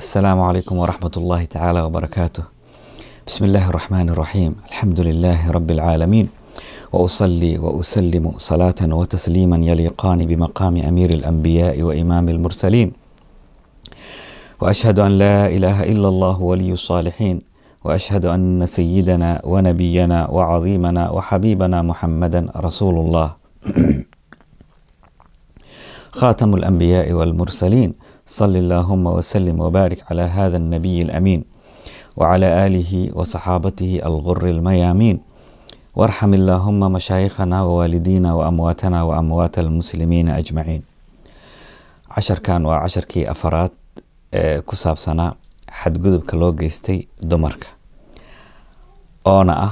السلام عليكم ورحمة الله تعالى وبركاته. بسم الله الرحمن الرحيم، الحمد لله رب العالمين. واصلي واسلم صلاه وتسليما يليقان بمقام امير الانبياء وامام المرسلين واشهد ان لا اله الا الله ولي الصالحين واشهد ان سيدنا ونبينا وعظيمنا وحبيبنا محمدا رسول الله خاتم الانبياء والمرسلين صل اللهم وسلم وبارك على هذا النبي الأمين وعلى آله وصحابته الغر الميامين وارحم اللهم مشايخنا ووالدينا وأمواتنا وأموات المسلمين أجمعين عشر كان وعشر كي أفراد كساب سنة حد قدب كلوغيستي دمرك أنا أه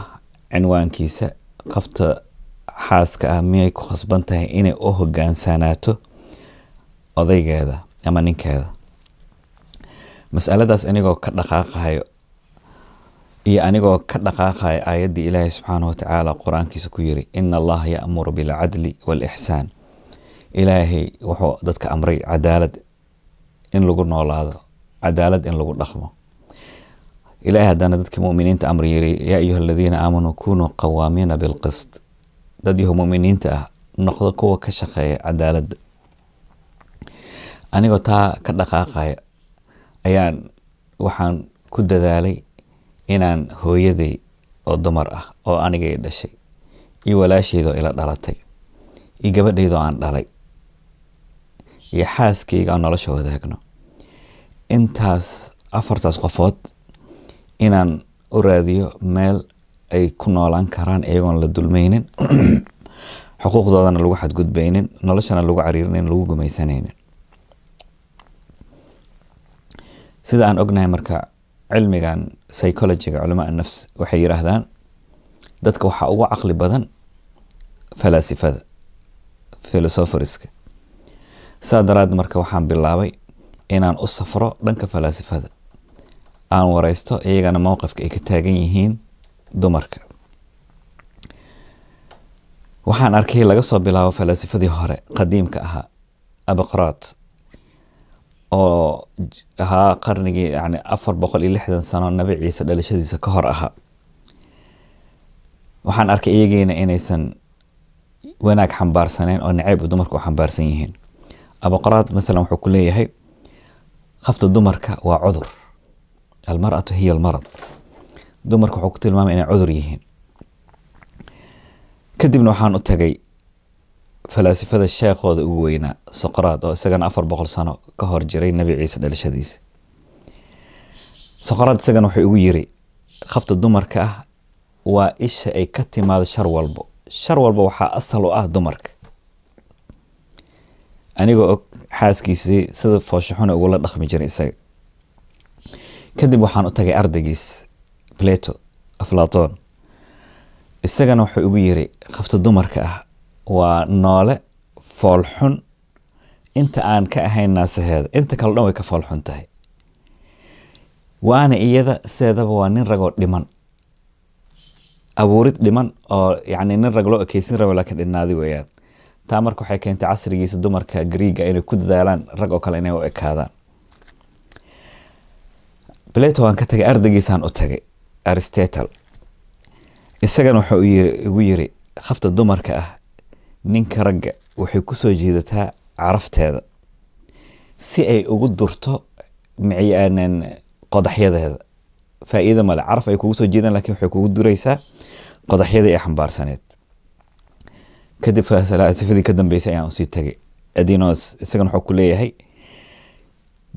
عنوان كيسة قفت xaaska ah miyay ku khasban tahay inay u hogaansanaato odaygeeda ama ninkeeda masaladaas anigoo ka dhaqaaqahayo iyo anigoo ka dhaqaaqayo aayaddii ilaahay subxaanah watacaala qur-aankiisa ku yiri ina allaha yamuru bilcadli waalixsaan ilaahay wuxuu dadka amray cadaalad in lagu noolaado cadaalad in lagu dhaqmo ilaahay haddana dadkii muminiinta amri yiri yaa ayuha aladiina aamanuu kunuu qawaamiina bilqist dadyahoo muminiinta ah noqdo kuwa ka shaqeeya cadaaladda anigoo taa ka dhaqaaqaya ayaan waxaan ku dadaalay inaan hooyaday oo dumar ah oo anigay dhashay iyo walaasheydoo ila dhalatay iyo gabadhaydoo aan dhalay iyo xaaskayga aan nolosha wadaagno intaas afartaas qofood inaan u raadiyo meel ay ku noolaan karaan iyagoon la dulmaynin xuquuqdoodana lagu xadgudbaynin noloshana lagu cariirinayn lagu gumaysanaynin sida aan ognahay marka cilmigan psychologyga culamaa nafs waxay yiraahdaan dadka waxaa ugu caqli badan falaasifada filosopherska saa daraad marka waxaan bilaabay inaan u safro dhanka falaasifada aan wareysto iyagana mowqifka ay ka taagan yihiin dumarka waxaan arkay laga soo bilaabo falaasifadii hore qadiimka ahaa abaqraat oo ahaa qarnigii yani afar boqol iyo lixdan sano nabi ciise dhalashadiisa ka hor ahaa waxaan arkay iyagiina inaysan wanaag xambaarsaneyn oo naceyb dumarka u xambaarsan yihiin abaqraad masalan wuxuu ku leeyahay qafta dumarka waa cudur almaratu hiya almarad dumarka wuxuu ku tilmaamay inay cudur yihiin kadibna waxaan u tagay falaasifada sheekhooda ugu weynaa soqraad oo isagana afar boqol sano ka hor jiray nabi ciise dhalashadiisa soqraad isagana wuxuu igu yiri khafta dumarka ah waa isha ay ka timaado shar walbo shar walba waxaa asal u ah dumarka anigoo og xaaskiisi sida fooshaxuna ugula dhaqmi jiray isaga kadib waxaan u tagay ardaygiis plato aflaton isagana wuxuu igu yiri khafta dumarka ah waa noole foolxun inta aan ka ahayn naasaheeda inta kale dhan way ka foolxun tahay waana iyada sideedaba waa nin ragoo dhiman abuurid dhiman oo yani nin rag loo ekeysin rabo laakiin dhinaaday weyaan taa marka waxay keentay casrigiisa dumarka griiga inay ku dadaalaan rag oo kale inay u ekaadaan plato waan ka tagay ardaygiisaan u tagay aristotle isagana wuxuu ugu yiri khafta dumarka ah ninka ragga waxay ku soo jiidataa carafteeda si ay ugu durto qodaxyadeeda faa'iida male caraf ay kugu soo jiidaan lakiin waxay kugu duraysaa qodaxyadii ay xambaarsaneed kadib sifadii ka dambeysay ayaan usii tagay adinos isagana wuxuu ku leeyahay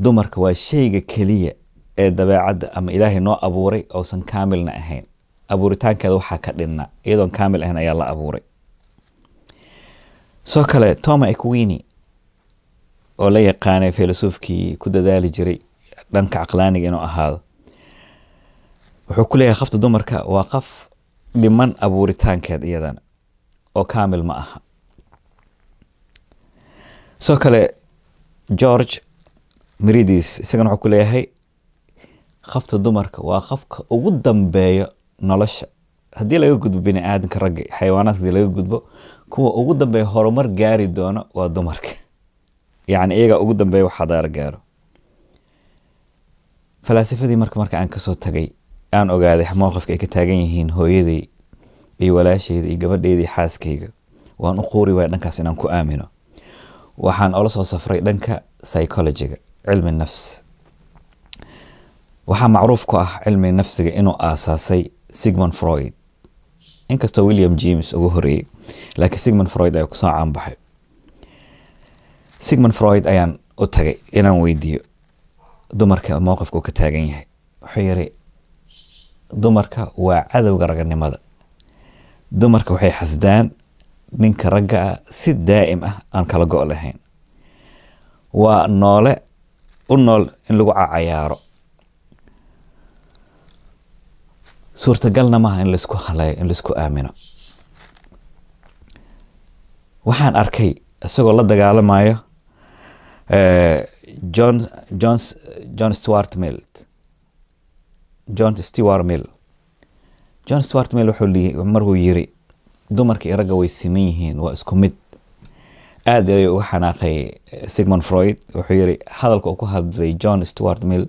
dumarka waa shayga keliya ee dabeecadda ama ilaahay noo abuuray ousan kaamilna ahayn abuuritaankeeda waxaa ka dhinna iyadoon kaamil ahayn ayaa la abuuray soo kale toma ekwini oo la yaqaanay filosofkii ku dadaali jiray dhanka caqlaaniga inuu ahaado wuxuu ku leeyahay dumarka waa qof dhiman abuuritaankeed iyadana oo kaamil ma aha soo kale george mirides isagana wuxuu kuleeyahay leeyahay qafta dumarka waa qofka ugu dambeeyo nolosha haddii laga gudbo bini aadanka ragga xayawaanaadka hadii laga gudbo kuwa ugu dambeeya horumar gaari doono waa dumarka yacni iyaga ugu dambeeya wax hadaar gaaro falaasifadii marka marka aan kasoo tagay aan ogaaday mowqifka ay ka taagan yihiin hooyaday iyo walaashayda iyo gabadheydai xaaskayga waan u quuri waaya dhankaas inaan ku aamino waxaan ola soo safray dhanka psychologiga cilmi nafs waxaa macruuf ku ah cilmi nafsiga inuu aasaasay sigmond freud inkastoo william james ugu horeeyey laakiin sigmond freud ayaa kusoo caanbaxay sigmond freud ayaan u tagay inaan weydiiyo dumarka mowqifka uu ka taagan yahay wuxuu yiri dumarka waa cadowga raganimada dumarka waxay xasdaan ninka ragga ah si daa'im ah aan kala go' lahayn waa noole u nool in lagu cacayaaro suurtagalna maaha in laisku haleeyo in laisku aamino waxaan arkay isagoo la dagaalamayo eh, john john john stewart mill john stewart mill john stewart mill wuxuu markuu yiri dumarka iyo ragga way siman yihiin waa isku mid aad ayay uga xanaaqay eh, sigmond freud wuxuu yiri hadalka uu ku hadlay john stewart mill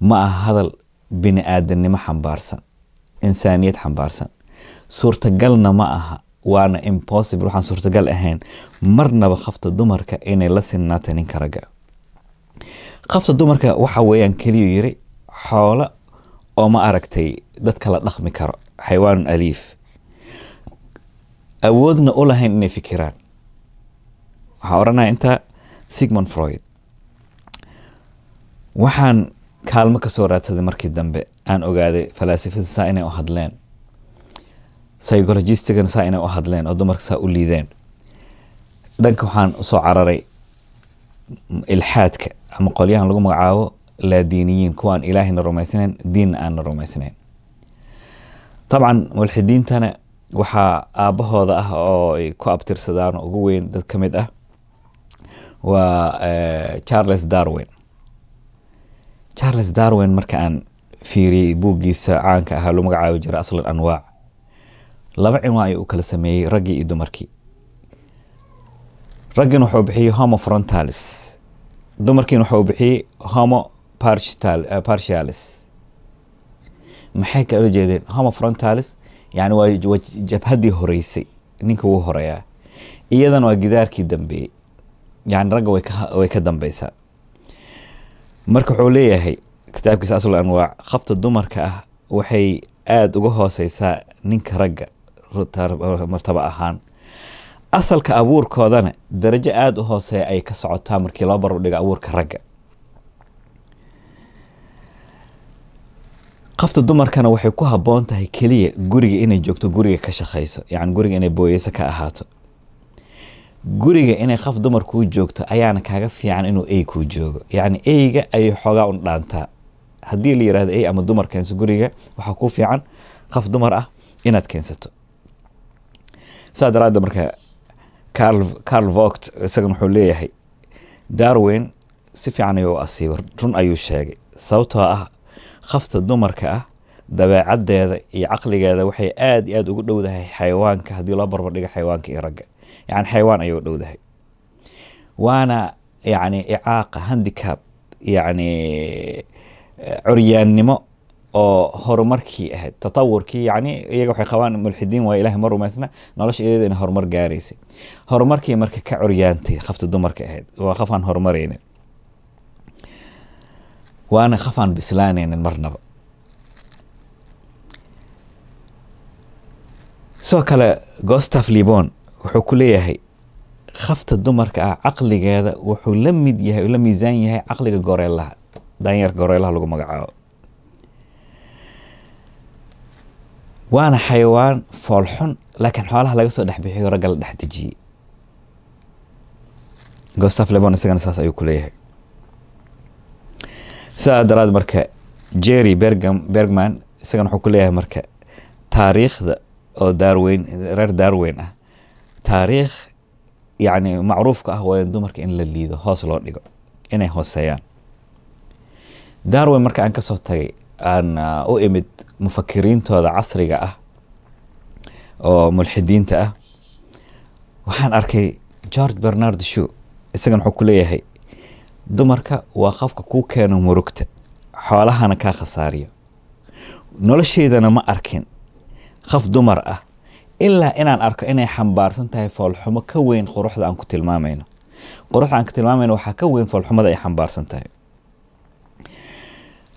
ma aha hadal bini aadannimo xambaarsan insaaniyad xambaarsan suurtagalna ma aha waana impossible waxaan suurtagal ahayn marnaba khafta dumarka inay la sinnaata ninka ragga khafta dumarka waxa weeyaan keliyu yiri xoolo oo ma aragtay dadka la dhaqmi karo xayawaanun aliif awoodna u lahayn inay fikiraan waxaan odhanaya intaa sigmond freud waxaan kaalmo kasoo raadsaday markii dambe aan ogaaday falaasifada saa inay u hadleen psychologistigan saa inay u hadleen oo dumarka saa u liideen dhanka waxaan usoo cararay ilxaadka ama qolyahan lagu magacaabo laadiiniyiin kuwaan ilaahayna rumaysnayn diinna aanna rumaysnayn dabcan mulxidiintana waxaa aabahooda ah oo ay ku abtirsadaan ugu weyn dad ka mid ah waa eh, charles darwin charles darwin marka aan fiiriyey buuggiisa caanka ahaa loo magacaabo jira aslan anwaac laba cinwaan ayuu u kala sameeyey raggii iyo dumarkii raggan wuxuu bixiyey homo frontalis dumarkiina wuxuu bixiyey homo eh, partialis maxay kala ola jeedeen homo frontalis yani waa jabhaddii horeysay ninka wuu horeeyaa iyadana waa gidaarkii dambeeyey yani ragga way ka dambeysaa marka wuxuu leeyahay kitaabkiisa asl anwaac khafta dumarka ah waxay aada uga hooseysaa ninka ragga martaba ahaan asalka abuurkoodana darajo aada u hooseeya ay ka socotaa markii loo barbardhigo abuurka ragga qafta dumarkana waxay ku habboon tahay keliya guriga inay joogto guriga ka shaqayso yacni guriga inay booyeyso ka ahaato guriga inay qaf dumar kuu joogto ayaana kaaga fiican inuu ey kuu joogo yacni eyga ayay xoogaa un haddii la yirahdo ey ama dumar keenso guriga waxaa kuu fiican qaf dumar ah inaad keensato saa daraadeed marka carl carl vogt isagan wuxuu leeyahay darwin si fiican ayuu u asiibay run ayuu sheegay sababtoo ah khafta dumarka ah dabeecaddeeda iyo caqligeeda waxay aad iyo aada ugu dhowdahay xayawaanka haddii loo barbardhigo xayawaanka iyo ragga yacni xayawaan ayay u dhowdahay waana yacni icaaqa handicab yacni eh, curyaannimo oo horumarkii ahayd tatawurkii yani iyaga waxay qabaan mulxidiin waa ilahay ma rumaysna nolosha iyadana horumar gaaraysay horumarkii marka ka curyaantay qafta dumarka ahayd waa qafaan horumaraynin waana qafaan bislaanaynin marnaba sidoo kale gostaf libon wuxuu ku leeyahay qafta dumarka ah caqligeeda wuxuu la mid yahay la miisaan yahay caqliga goreelaha daanyeerka goreelaha lagu magacaabo waana xayawaan foolxun laakiin xoolaha laga soo dhexbixiyo ragga la dhex dejiyey gostaf lebon isagana saas ayuu ku sidaa daraad marka jerry bergam bergman isagana wuxuu ku leeyahay marka taariikhda oo daarweyn reer daarweyn ah taariikh yacni macruufka ah waayan dumarka in la liido hoos loo dhigo inay hooseeyaan daarweyn marka aan kasoo tagay aan uh, u imid mufakiriintooda casriga ah oo mulxidiinta ah waxaan arkay george bernard shu isagan wuxuu ku leeyahay dumarka waa qofka kuu keeno murugta xoolahana kaa khasaariyo nolosheydana ma arkin qof dumar ah ilaa inaan arko inay xambaarsan tahay foolxumo ka weyn quruxda aan ku tilmaamayno quruxda aan ku tilmaamayno waxaa ka weyn foolxumada ay xambaarsan tahay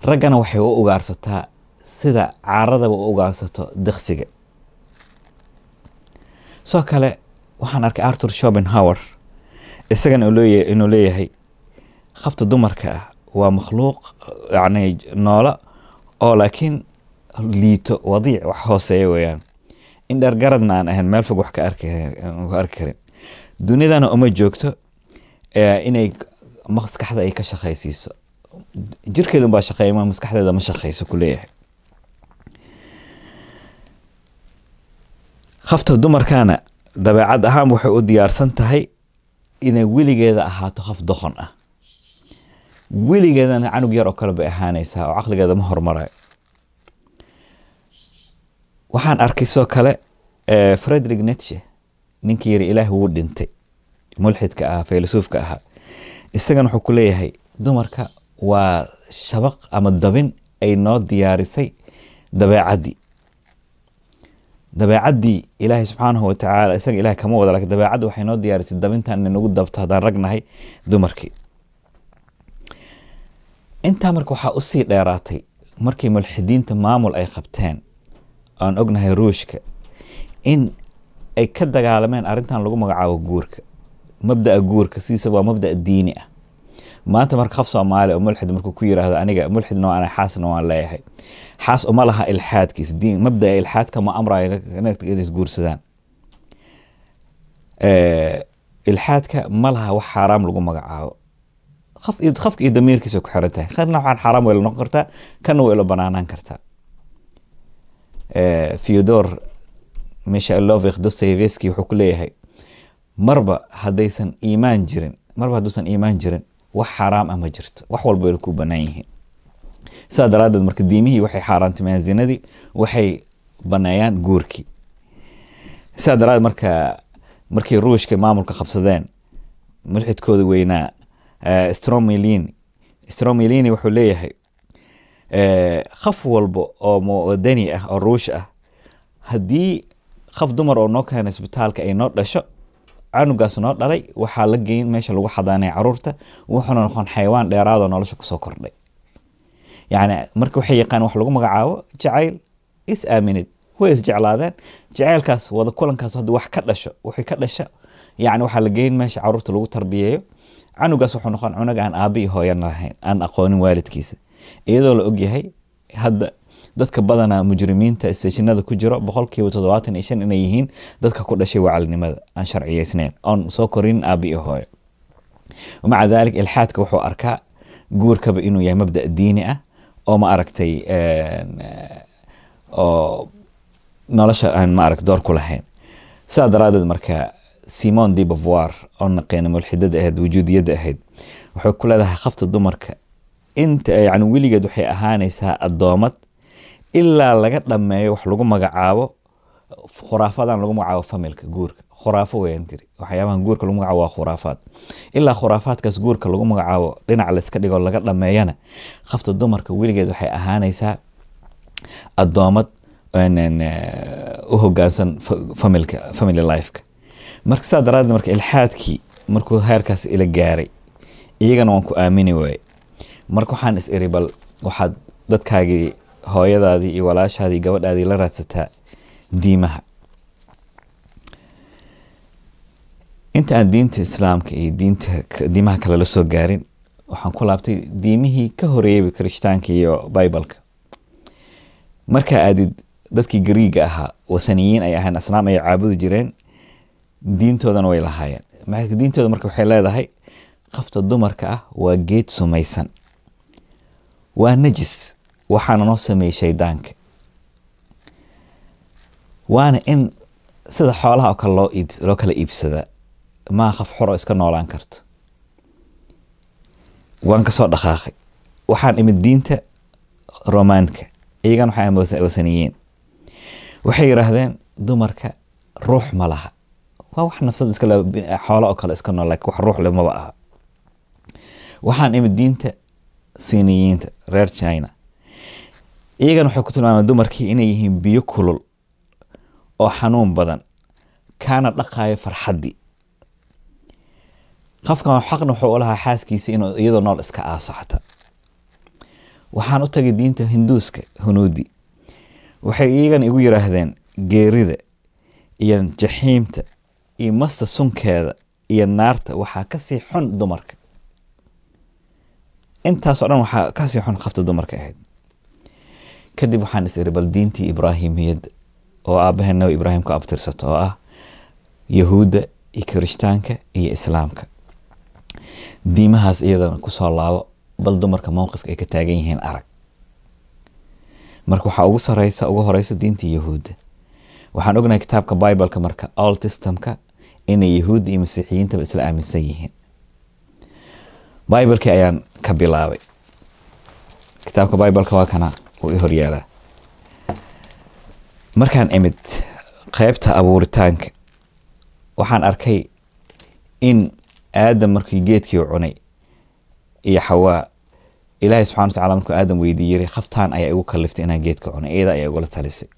raggana waxay u ugaarsataa sida caaradaba u ugaansato deksiga soo kale waxaan arkay arthur shopenhower isagana inuu leeyahay khafta dumarka ah waa makhluuq yacni noolo oo laakiin liito wadiic wax hooseeya weyaan in garadna aan ahayn meel fog wax ka arki karin dunidana uma joogto eh, inay maskaxda ay ka shaqaysiiso jirkeeda unbaa shaqeeya ma maskaxdeeda ma shaqeyso ku khafta dumarkana dabeecad ahaan waxay u diyaarsan tahay inay weligeeda ahaato khaf doqon ah weligeedana canug yar oo kale bay ahaanaysaa oo caqligeeda ma hormarayo waxaan arkay sidoo kale frederick netche ninkii yiri ilaahi wuu dhintay mulxidka ahaa filasuufka ahaa isagana wuxuu ku leeyahay dumarka waa shabaq ama dabin ay noo diyaarisay dabeecadii dabeecadii ilaahay subxaanahu watacaala isaga ilahay kama wada lakin dabeecadda waxay noo diyaarisay dabintaan inagu dabto haddaan ragnahay dumarkii intaa marka waxaa usii dheeraatay markii mulxidiinta maamul ay qabteen aan ognahay ruushka in ay ka dagaalameen arrintan lagu magacaabo guurka mabdaa guurka sidiisa waa mabda diini ah maanta marka af soomaali oo mulxid markuu ku yiraahdo aniga mulxid noocana xaasna waan leeyahay xaas uma laha ilxaadkiis diin mabdaa ilxaadka ma amrayo inay isguursadaan ilxaadka ma laha wax xaaraam lagu magacaabo qafka iyo damiirkiisa ku xiran tahay kana waxaan xaaraam wayla noqon kartaa kana way la banaanaan kartaa feodor mishalovik dostoyeveski wuxuu ku leeyahay marba haddaysan iimaan jirin marba hadduusan iimaan jirin wax xaraam ah ma jirto wax walba wayna ku banaan yihiin sidaa daraadeed marka diimihii waxay xaaraantimayaan zinadii waxay baneeyaan guurkii sidaa daraadeed marka markay ruushka maamulka qabsadeen mulxidkooda weynaa stromelini eh, stromelini wuxuu leeyahay eh, khaf walba oo muwadani ah oo ruush ah haddii khaf dumar oo noo keeno isbitaalka ay noo dhasho canugaas noo dhalay waxaa la geyn meesha lagu xadaanaya caruurta wuxuuna noqon xayawaan dheeraadoo nolosha kusoo kordhay yani marka waxay yaqaan wax lagu magacaabo jacayl is aaminid way isjeclaadeen jacaylkaas wada kulankaas hadda wax ka dhasho wixii ka dhasha yani waxaa la geyn meesha caruurta lagu tarbiyeeyo canugaas wuxuu noqon cunug aan aabi iyo hooyan lahayn aan aqoonin waalidkiisa iyadoo la ogyahay hadda dadka badanaa mujrimiinta isteejinada ku jiro boqolkiiba toddobaatan iyo shan inay yihiin dadka ku dhashay waclinimada aan sharciyeysneyn oon soo korin aabi hooyo maca daalik ilxaadka wuxuu arkaa guurkaba inuu yahay mabda diini ah oo ma aragtay oo nolosha aan maarag door ku lahayn saa daraadeed marka simon de bovoir oo naqeena mulxidada ahayd wujuudiyada ahayd waxay ku leedahay khafta dumarka inta yani weligeed waxay ahaanaysaa addoomad ilaa laga dhameeyo wax lagu magacaabo khuraafadan lagu magacaabo familka guurka khuraafo wayaan tiri waxyaabahan guurka lagu magacaabo waa khuraafaad ilaa khuraafaadkaas guurka lagu magacaabo dhinac layska dhigo laga dhameeyana qafta dumarka weligeed waxay ahaanaysaa addoomad u hogaansan familka family lifeka marka saa daraadeed marka ilxaadkii markuu heerkaas ila gaaray iyagana waan ku aamini waaye marka waxaan is iri waxaad dadkaagii hooyadaadii iyo walaashaadii gabadhaadii la raadsataa diimaha inta aan diinta islaamka iyo diimaha kale la soo gaarin waxaan ku laabtay diimihii ka horeeyayba kirishtaanka iyo bibalka markaa aadid dadkii griiga ahaa wathaniyiin ay ahayn asnaam ay caabudi jireen diintoodana way lahaayeen diintooda marka waxay leedahay qafta dumarka ah waa geed sumaysan waa najis waxaana noo sameeyey shaydaanka waana in sida xoolaha oo kale loo iib loo kala iibsadaa maa qof xor iska noolaan karto waan kasoo dhaqaaqay waxaan imid diinta romaanka iyagan waxay ahayd waxay yidhaahdeen dumarka ruux ma laha waa wax nafsad iskale xoolo oo kale iska nool laakiin wax ruux le maba aha waxaan imid diinta siiniyiinta reer china iyagana waxay ku tilmaameen dumarkii inay yihiin biyo kulul oo xanuun badan kaana dhaqaayo farxaddii qofkan xaqna wuxuu u lahaa xaaskiisa inuu iyadoo nool iska aaso waxaan u tagay diinta hinduuska hunuudi waxay iyagana igu yiraahdeen geerida iyo jaxiimta iyo masta sunkeeda iyo naarta waxaa kasii xun dumarka intaasoo dhan waxaa kasii xun qafta dumarka ahayd kadib waxaan is iri bal diintii ibraahimiyad oo aabbaheena ibraahim ku abtirsato oo ah yahuudda iyo kirishtaanka iyo islaamka diimahaas iyadana kusoo laabo bal dumarka mowqifka ay ka taagan yihiin arag marka waxaa ugu sareysa ugu horeysa diintii yahuudda waxaan ognahay kitaabka bibaleka marka oltistamka inay yahuudda iyo masiixiyiintaba isla aaminsan yihiin bibalekii ayaan ka bilaabay kitaabka bibaleka waa kana oo i horyaala markaan imid qaybta abuuritaanka waxaan arkay in aadam markii geedkii cunay iyo xawaa ilaahay subxana watacala markuu aadam weydiiy khaftaan ayaa igu kaliftay inaan geedka cunay iyada ayaa igula talisay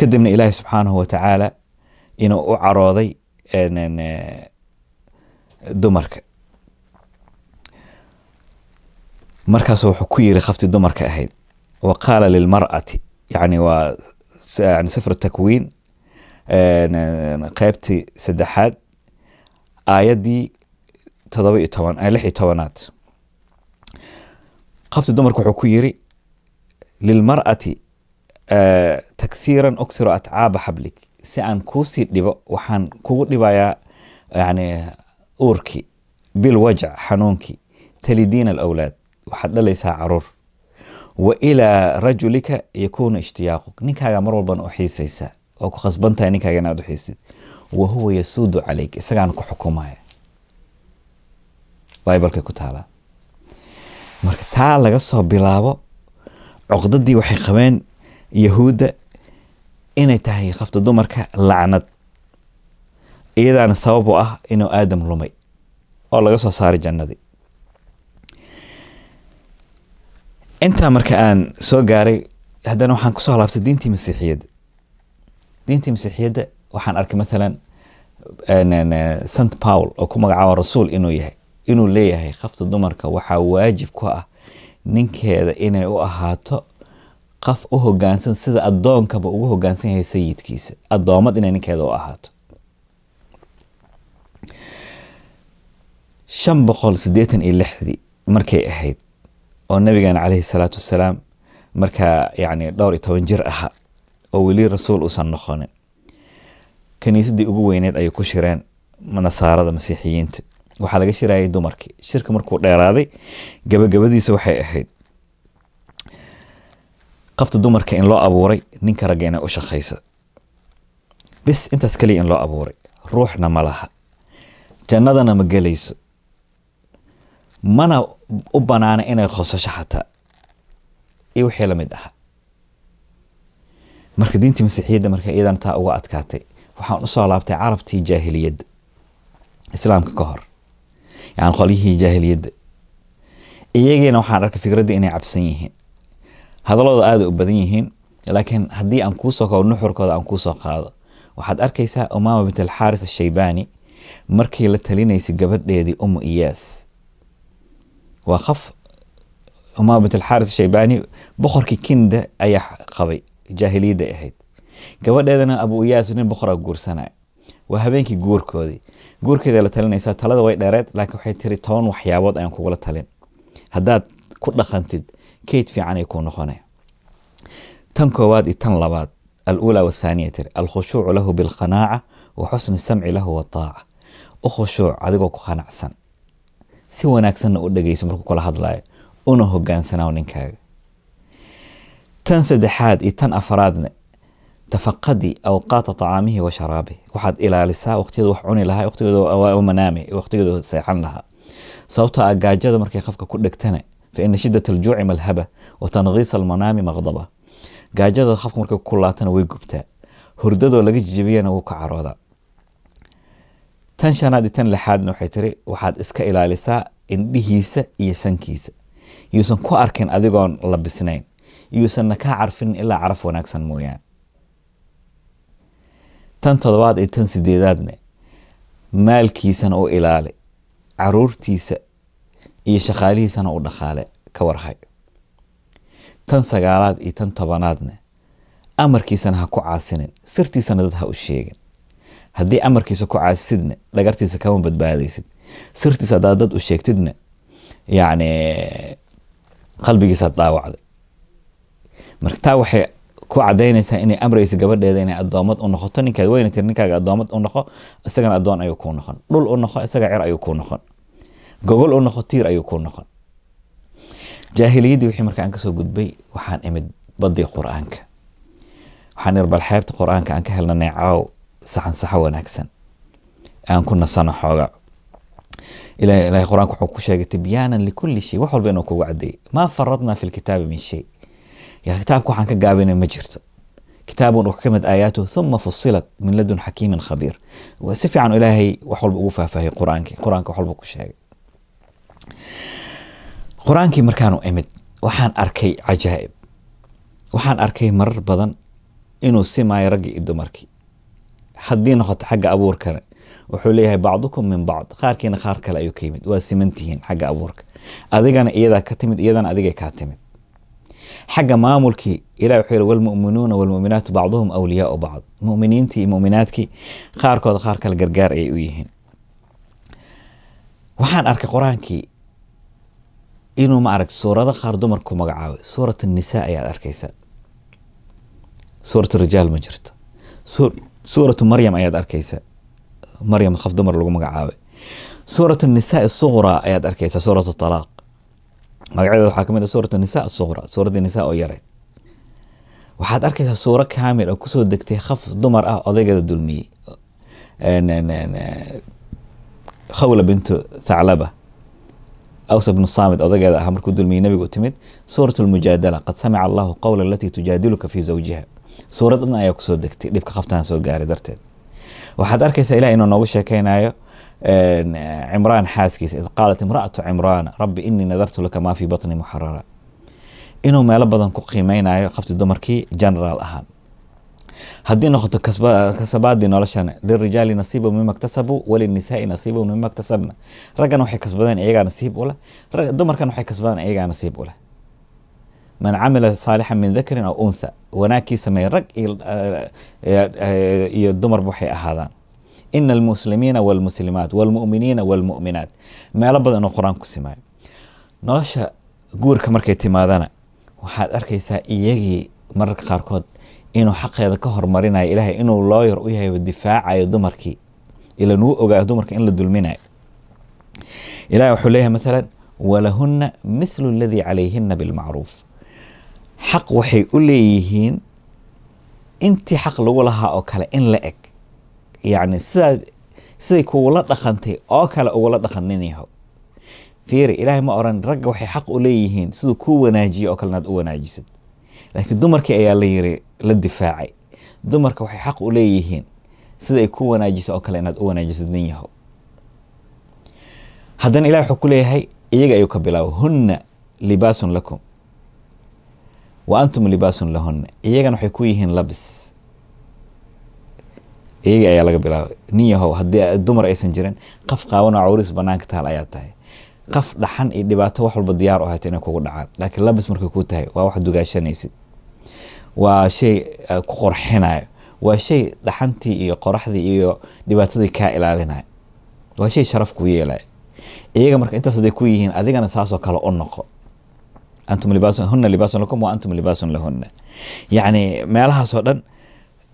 kadibna ilaahay subxaanahu watacaala inuu u carooday dumarka markaasuu wuxuu ku yiri khafti dumarka ahayd وقال للمرأة يعني و يعني سفر التكوين qaybtii saddexaad aayaddii todoba iyo toban lix iyo tobanaad qabsi dumarku wuxuu ku yiri lilmar'ati takhiiran uksiru atcaaba xablik si aan kuusii dhibo waxaan kugu dhibayaa yani uurkii bilwajac xanuunkii talidiina alawlaad waxaad dhalaysaa caruur wa ilaa rajulika yakuunu ishtiyaaquk ninkaaga mar walban u xiisaysa oo ku khasban tahay ninkaaga inaad xiisid wa huwa yasuudu caleyk isagaana ku xukumaya biblkay ku taalaa marka taa laga soo bilaabo cuqdadii waxay qabeen yahuudda inay tahay qafta dumarka lacnad iyadaana sabab u ah inuu aadam lumay oo laga soo saaray jannadii intaa marka aan soo gaaray haddana waxaan kusoo laabtay diintii masiixiyadda diintii masiixiyadda waxaan arkay maalan eh, sant paul oo ku magacaaba rasuul inuu yahay inuu leeyahay qafta dumarka waxaa waajib ku ah ninkeeda inay u ahaato qof u hogaansan sida adoonkaba ugu hogaansan yahay sayidkiisa adoomad inay ninkeeda u ahaato shan boqol sideetan iyo lixdii markay ahayd oo nabigeena calayhi salaatu wasalaam markaa yacni dhowr iyo toban jir aha oo weli rasuul uusan noqonin kaniisadii ugu weyneed ayay ku shireen nasaarada masiixiyiinta waxaa laga shirayay dumarkii shirka markuu dheeraaday gabagabadiisa waxay ahayd qafta dumarka in loo abuuray ninka ragga inay u shaqeyso bis intaas kaliya in loo abuuray ruuxna ma laha jannadana ma gelayso mana u banaana inay khosasho xataa iyo wixii lamid aha marka diintii masiixiyadda marka iyadan taa uga adkaatay waxaan usoo laabtay carabtii jaahiliyadda islaamka ka hor yani qolyihii jaahiliyadda iyagiina waxaan arkay fikradda inay cabsan yihiin hadalooda aada u badan yihiin laakiin haddii aan kuusoo kao nuxurkooda aan kuusoo qaado waxaad arkaysaa umaama bint alxaris ashaybani markii la talinaysay gabadheedii umu iyaas waa qaf umaa bint alxaaris shaybaani boqorkii kinda ayaa qabay jaahiliyadday ahayd gabadheedana abu iyaasu nin boqoraa ah guursanaa waa habeenkii guurkoodii guurkeeda la talinaysaa talada way dheereed laakiin waxay tiri toban waxyaabood ayaan kugula talin haddaad ku dhaqantid keyd fiicanay kuu noqone tan koowaad iyo tan labaad alula wathaaniya tiri alkhushuucu lahu bilqanaaca wa xusni samci lahu wataaca u khushuuc adigoo ku qanacsan si wanaagsanna u dhagayso markuu kula hadlayo una hogaansanaw ninkaaga tan saddexaad iyo tan afaraadna tafaqadi awqaata acaamihi wa sharaabih waxaad ilaalisaa waqtigeeda wax cuni lahaa waqtigeeda manaami waqtigeeda seexan lahaa sababtoo ah gaajada markay qofka ku dhegtana faina ina shiddat aljuuci malhaba wa tanqiisa almanaami maqdaba gaajada qofka markay ku way gubtaa hurdadoo laga jijibiyana wuu ka caroodaa tan shanaad iyo tan lixaadna waxay tiri waxaad iska ilaalisaa indhihiisa iyo sankiisa yuusan ku arkin adigoon labisnayn yuusanna kaa carfinin ilaa caraf wanaagsan mooyaane tan toddobaad iyo tan sideedaadne maalkiisana u ilaali caruurtiisa iyo shaqaalihiisana u dhaqaale ka warhay tan sagaalaad iyo tan tobanaadne amarkiisana ha ku caasinin sirtiisana dad ha u sheegin haddii amarkiisa ku caasisidna dhagartiisa kama badbaadaysid sirtiisa haddaad dad u sheegtidna yacni qalbigiisaad dhaawacday marka taa waxay ku cadaynaysaa inay amraysa gabadheeda inay adoomad u noqoto ninkaad weyna tir ninkaaga adoomad u noqo isagana adoon ayuu kuu noqon dhul u noqo isaga cer ayuu kuu noqon gogol u noqo tiir ayuu kuu noqon jaahiliyaddii wixii marka aan kasoo gudbay waxaan imid badii qur-aanka waxaan ir bal xeebta qur-aanka aan ka helnanay caaw saxansaxo wanaagsan aan ku nasano xooga ilahay qur-aanka wuxuu ku sheegay tibyaanan likulli shay wax walba inuu kugu cadeeyay maa faradnaa fi lkitaabi min shay kitaabka waxaan ka gaabinay ma jirto kitaabun uxkimat aayaatuhu thuma fusilat min ladun xakiimin khabiir si fiican ilaahay wax walba ugu faahfaahay qur-aankii qur-aanka wax walba ku sheegay qur-aankii markaanu imid waxaan arkay cajaa'ib waxaan arkay marar badan inuu simaayo raggii iyo dumarkii hadii noqoto xagga abuurkana wuxuu leeyahay bacdukum min bacd qaarkiina qaar kale ayuu ka yimid waa simantihiin xagga abuurka adigana iyadaa ka timid iyadana adiga kaa timid xagga maamulkii ilah wuxuu yihi walmu'minuuna walmu'minaatu bacduhum awliyaau bacd mu'miniintii iyo mu'minaadkii qaarkooda qaar kale gargaar ayay u yihiin waxaan arkay qur-aankii inuu ma arag suurado qaar dumarku magacaabay suurat nisa ayaad arkaysa suurat rijaal ma jirto suuratu maryam ayaad arkaysa maryam qof dumar lagu magacaabay suuratu nisaa suqra ayaad arkaysa suuratu talaaq magaceeda waxaa kamid a ah suuratu nisaa suqra suuradii nisaa oo yareed waxaad arkaysaa suuro kaamil oo kusoo degtay qof dumar ah odaygeeda dulmiyey khawla bintu thaclaba aws bnu saamid odaygeeda ah markuu dulmiyey nabigu timid suuratu lmujaadala qad samica allahu qowla alatii tujaadiluka fii zawjiha suurad dhan ayaa kusoo degtay dhibka kaftaan soo gaaray darteed waxaad arkaysaa ilah inuu noogu sheekaynayo cimraan xaaskiisa id qaalat imraatu cimraana rabbi inii nadartu laka maa fii batni muxarara inuu meelo badan ku qiimeynayo qafti dumarkii genaraal ahaan haddii noqoto kasabaadii noloshana lirijaali nasiibu mima ktasabuu walinisaai nasiibu mima ktasabna raggan waxay kasbadeen iyagaa nasiib uleh dumarkan waxay kasbadeen iyagaa nasiib uleh man camila saalixan min dakarin aw untha wanaagkii sameeyey rag iyo eh, dumarba waxay ahaadaan ina almuslimiina walmuslimaat walmuminiina walmuminaat meelo badan inuu qur-aan simaayo nolosha guurka markay timaadana waxaad arkaysaa iyagii mararka qaarkood inuu xaqeeda ka hormarinayo ilaahay inuu looyar u yahay difaacayo dumarkii ilanuu ogaayo dumarka in la dulminayo ilahay wuxuu leeyahay maalan walahuna mithlu aladii calayhina bilmacruuf xaq waxay u leeyihiin intii xaq lagu lahaa oo kale in la eg yacni sidaa siday kuwula dhaqantay oo kale ugula dhaqan nin yaho fiiri ilaahay ma odhan ragga waxay xaq u leeyihiin siduu kuu wanaajiye oo kalena ad u wanaajisad laakiin dumarkii ayaa la yiri la difaacay dumarka waxay xaq u leeyihiin siday ku wanaajisa oo kale inaad u wanaajisad nin yaho haddana ilahi wuxuu ku leeyahay iyaga ayuu ka bilaabo hunna libaasun lakum wa antum libaasun lahunna iyagana waxay ku yihiin labis iyaga ayaa laga bilaabay nin yahow haddii dumar aysan jirin qaf qaawan oo cawriis banaanka taal ayaa tahay qaf dhaxan iyo dhibaato wax walba diyaar u hayta inay kugu dhacaan laakiin labis markay ku tahay waa wax dugaashanaysid waa shay eh, ku qorxinayo waa shay dhaxantii iyo qoraxdii iyo dhibaatadii kaa ilaalinayo waa shay sharaf ku yeelayo iyaga marka intaas haday ku yihiin adigana saasoo kale u noqo antumhuna libaasun lakum wa antum libaasun lahunna yacni meelahaasoo dhan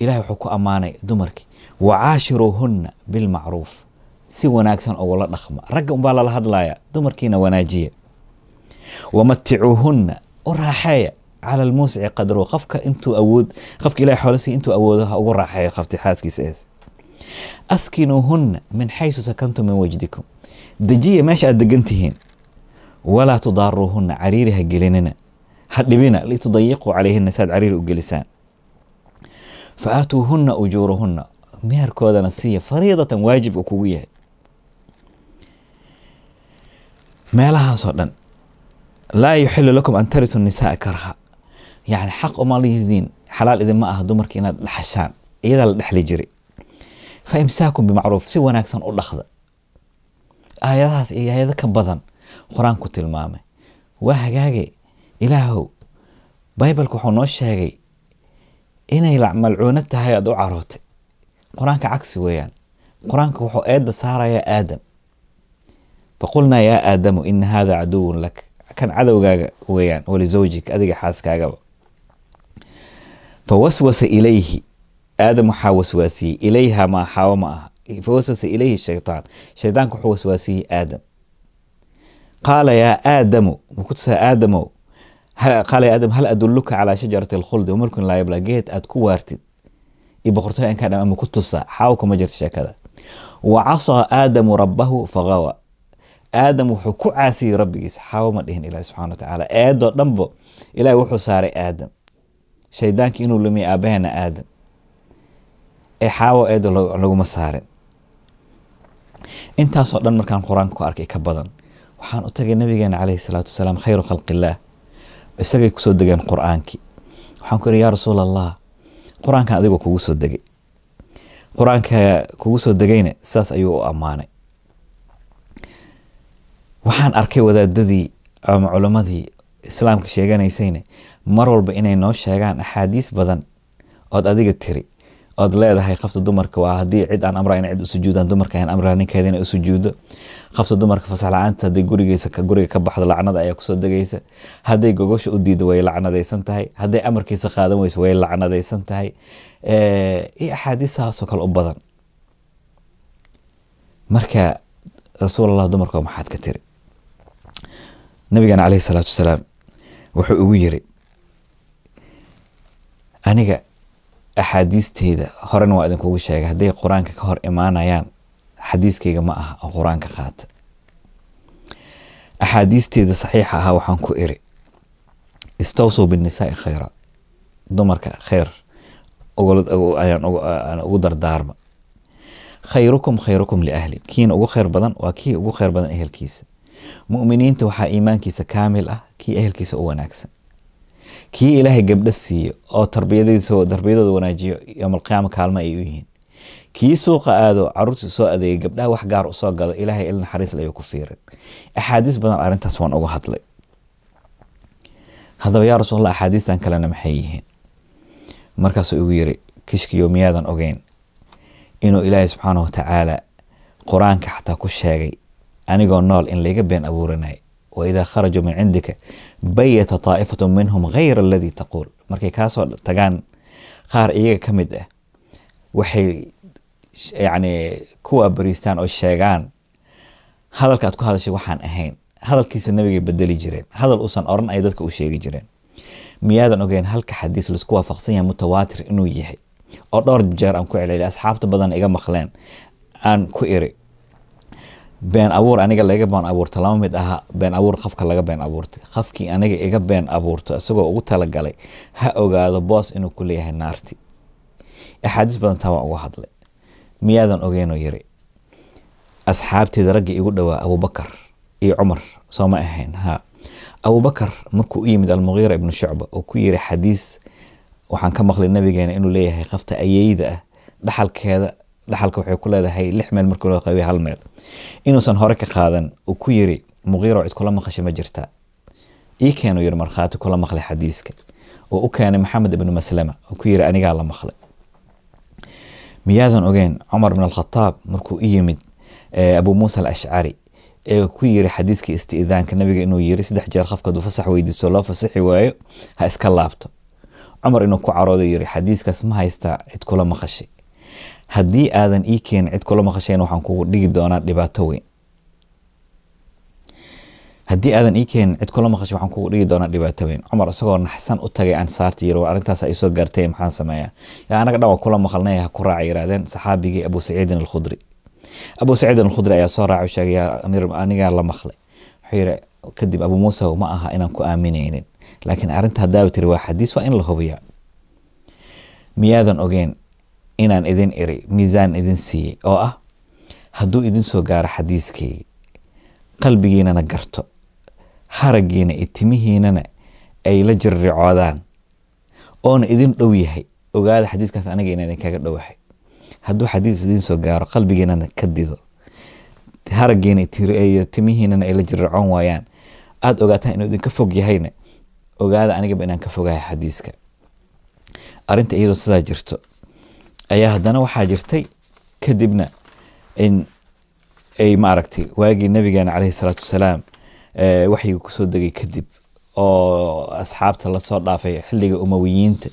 ilahay wuxuu ku ammaanay dumarkii wacaashiruuhunna bilmacruuf si wanaagsan ugula dhaqma ragga unbaa lala hadlayaa dumarkiina wanaajiya wamaticuuhunna u raaxeeya cala almuusici qadruhu qofka intuu awood qofka ilahay xoolasi intuu awoodo ha ugu raaxeeyo qafti xaaskiisa ees askinuuhunna min xaysu sakantum min wajdikum dejiya meesha aad degan tihiin walaa tudaaruuhuna cariiri ha gelinina ha dhibina litudayiquu calayhina saad cariiri u gelisaan fa aatuuhunna ujuurahunna meherkoodana siiya fariidatan waajib uu kugu yahay meelahaasoo dhan laa yuxilu lakum an tarisu nisaaa karha yacni xaq uma lidiin xalaal idinma aha dumarka inaad dhaxashaan iyadaa la dhexli jiray fa imsaakum bimacruuf si wanaagsan u dhaqda aayadahaas iyo aayado ka badan qur-aanku tilmaamay waa hagaage ilaahow baybalka wuxuu noo sheegay inay malcuuno tahay aad u carootay qur-aanka cagsi weeyaan qur-aanka wuxuu eedda saarayaa aadam faqulnaa yaa aadamu ina haada caduwun lak kan cadowgaaga weeyaan walizawjik adiga xaaskaagaba fawaswasa ilayhi aadam waxaa waswaasiyey ilayha ma xaawo ma aha fawaswasa ilayhi shaytaan shaytaanka wuxuu waswaasiyey aadam qaala yaa aadamu kutusaa aadamow qaala yaa aadam hal adulluka calaa shajarati alkhuldi wamulkun laa yablaa geed aad ku waartid iyo boqortooyinka dham ama ku tusaa xaaw kuma jirta sheekada wa casaa aadamu rabbahu faqawa aadam wuxuu ku caasiyey rabbigiisa xaawo ma dhihin ilaah subxana watacaala eedoo dhanbo ilaah wuxuu saaray aadam shaydaankii inuu lumiya aabbaheena aadam ee xaawo eedo laguma saarin intaasoo dhan markaan qur-aanka ku arkay ka badan waxaan u tagay nabigeena calayhi salaatu wasalaam khayru khalqillaah isagay kusoo degeen qur-aankii waxaan ku yihi yaa rasuul allah qur-aankan adigoo kugu soo degay qur-aanka kugu soo degayna saas ayuu u ammaanay waxaan arkay wadaadadii ama culimmadii islaamka sheeganaysayna mar walba inay noo sheegaan axaadiis badan ood adiga tiri ood leedahay kafta dumarka waa haddii cid aan amra ina cid usujuudaan dumarka aan amra ninkeeda ina usujuudo kafta dumarka fasax la-aanta hadday gurigeesa guriga ka baxdo lacnada ayaa kusoo degaysa hadday gogosha u diido way lacnadaysan tahay hadday amarkiisa qaadan weyso way lacnadaysan tahay iyo axaadiisahaasoo kale u badan marka rasuul allah dumarka maxaad ka tiri nabigan caleyhi salaatu wasalaam wuxuu ugu yiri aniga axaadiisteeda horena waa idinkugu sheegay hadday qur-aanka ka hor imaanayaan xadiiskayga ma aha oo qur-aanka qaata axaadiisteeda saxiixa ahaa waxaan ku iri istawsuu binisaai khayra dumarka khayr ayaan ugu dardaarma khayrukum khayrukum liahli kiina ugu khayr badan waa kii ugu khayr badan ehelkiisa mu'miniinta waxaa iimaankiisa kaamil ah kii ehelkiisa u wanaagsan kii ilaahay gabdho siiyo oo tarbiyadooda wanaajiyo yomaalqiyaama kaalma ay u yihiin kii suuqa aado caruurtii soo adeegay gabdhaha wax gaar u soo gado ilaahay il naxariis layo ku fiirin axaadiis badan arrintaas waan uga hadlay haddaba yaa rasuulalla axaadiistan kalena maxay yihiin markaasuu igu yiri kishkiyo miyaadan ogeyn inuu ilaahay subxaana watacaala qur-aanka xataa ku sheegay anigoo nool in layga been abuuranay waidaa kharajuu min cindika bayata taa'ifatu minhum hayra aladii taquul markay kaasoo tagaan qaar iyaga ka mid ah waxay yacni kuwa bariistaan oo sheegaan hadalka aad ku hadashay waxaan ahayn hadalkiisa nabigay bedeli jireen hadal uusan oran ay dadka u sheegi jireen miyaadan ogeyn halka xadiis laisku waafaqsan yahay mutawaatir inuu yahay oo dhowr jeer aan ku celceliya asxaabta badan iga maqleen aan ku iri been abuur aniga laga been abuurta lama mid aha been abuur qofka laga been abuurtay qofkii aniga iga been abuurto isagoo ugu talagalay ha ogaado boos inuu ku leeyahay naarti axaadiis badan taa waan uga hadlay miyaadan ogeynoo yiri asxaabteeda raggii igu dhowaa abubakar iyo cumar soo ma ahayn ha abubakar markuu u yimid almuqiira ibnu shucba oo ku yiri xadiis waxaan ka maqlay nabigeena inuu leeyahay qofta ayeyda ah dhaxalkeeda dhaxalka waxay ku leedahay lix meel markii loo qabay hal meel inuusan hore ka qaadan uu ku yiri muqiiro cid kula maqasho ma jirta ii keenuu yiri markhaati kula maqlay xadiiska oo u keenay maxamed ibnu maslama oo ku yiri anigaa la maqlay miyaadan ogeyn cumar bin alkhataab markuu u yimid eh, abu muusa alashcari ee ku yiri xadiiskii istiidaanka nabiga inuu yiri saddex jeer qofka du fasax weydiiso loo fasaxi waayo ha iska laabto cumar inuu ku caroodo yiri xadiiskaas ma haysta cid kula maqashay haddii aadan ii keenin cid kula maqasheen waxaan kugu dhigi doonaa dhibaato weyn haddii aadan ii keenin cid kula maqashay waxaan kugu dhigi doonaa dhibaato weyn cumar isagoo naxsan u tagay aan saarta yiro war arrintaas ay soo gaartay maxaan sameeyaa yaa anaga dhan waa kula maqalnay ha ku raaca yiraahdeen saxaabigii abu saciidin alkhudri abu saciidin alkhudri ayaa soo raaca u sheegay yaa amiir anigaa la maqlay wuxuu yiri kadib abu muusa ma aha inaan ku aaminaynin laakiin arrinta haddaaba tiri waa xadiis waa in la hubiyaa miyaadan ogeen inaan idin iri miisaan idin siiyey oo ah hadduu idin soo gaaro xadiiskayga qalbigiinana garto haraggiina iyo timihiinana ay la jirricoodaan oona idin dhow yahay ogaada xadiiskaas aniga ina idinkaga dhowahay hadduu xadiis idin gaaro qalbigiinana ka dido haraggiina timihiinana ay la jirricoon waayaan aada ogaataan inuu idinka fog yahayna ogaada anigaba inaan ka fogahay xadiiska arrinta iyadoo sidaa jirto ayaa haddana waxaa jirtay kadibna in ay maaragtay waagii nabigeena caleyhi salaatu wasalaam eh, waxyiga kusoo degay kadib oo asxaabta lasoo dhaafay xilliga umawiyiinta